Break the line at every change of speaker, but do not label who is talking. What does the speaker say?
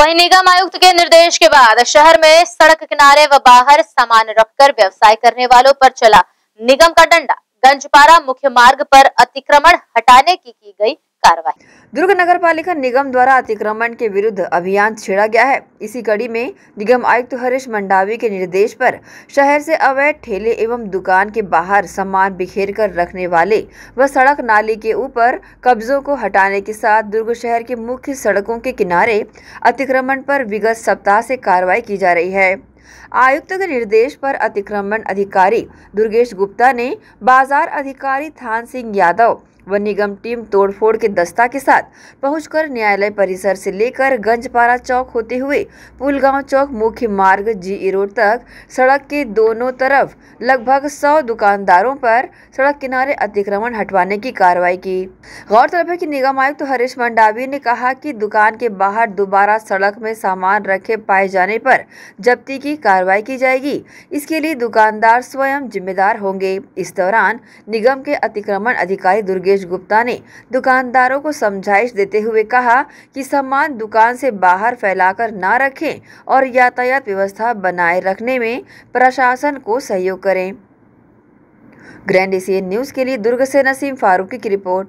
वहीं निगम आयुक्त के निर्देश के बाद शहर में सड़क किनारे व बाहर सामान रखकर व्यवसाय करने वालों पर चला निगम का डंडा गंजपारा मुख्य मार्ग पर अतिक्रमण हटाने की की गई कार्रवाई
दुर्ग नगर पालिका निगम द्वारा अतिक्रमण के विरुद्ध अभियान छेड़ा गया है इसी कड़ी में निगम आयुक्त हरीश मंडावी के निर्देश पर शहर से अवैध ठेले एवं दुकान के बाहर सामान बिखेर कर रखने वाले व वा सड़क नाली के ऊपर कब्जों को हटाने के साथ दुर्ग शहर के मुख्य सड़कों के किनारे अतिक्रमण पर विगत सप्ताह से कार्रवाई की जा रही है आयुक्त के निर्देश पर अतिक्रमण अधिकारी दुर्गेश गुप्ता ने बाजार अधिकारी थान सिंह यादव व निगम टीम तोड़फोड़ के दस्ता के साथ पहुंचकर न्यायालय परिसर से लेकर गंजपारा चौक होते हुए पुलगांव चौक मुख्य मार्ग जी रोड तक सड़क के दोनों तरफ लगभग सौ दुकानदारों पर सड़क किनारे अतिक्रमण हटवाने की कार्रवाई की गौरतलब है कि निगम आयुक्त तो हरीश मंडावी ने कहा कि दुकान के बाहर दोबारा सड़क में सामान रखे पाए जाने पर जब्ती की कार्रवाई की जाएगी इसके लिए दुकानदार स्वयं जिम्मेदार होंगे इस दौरान निगम के अतिक्रमण अधिकारी दुर्गेश सुरेश गुप्ता ने दुकानदारों को समझाइश देते हुए कहा कि सामान दुकान से बाहर फैलाकर ना रखें और यातायात व्यवस्था बनाए रखने में प्रशासन को सहयोग करें ग्रैंड एशियन न्यूज़ के लिए दुर्ग से नसीम फारूकी की रिपोर्ट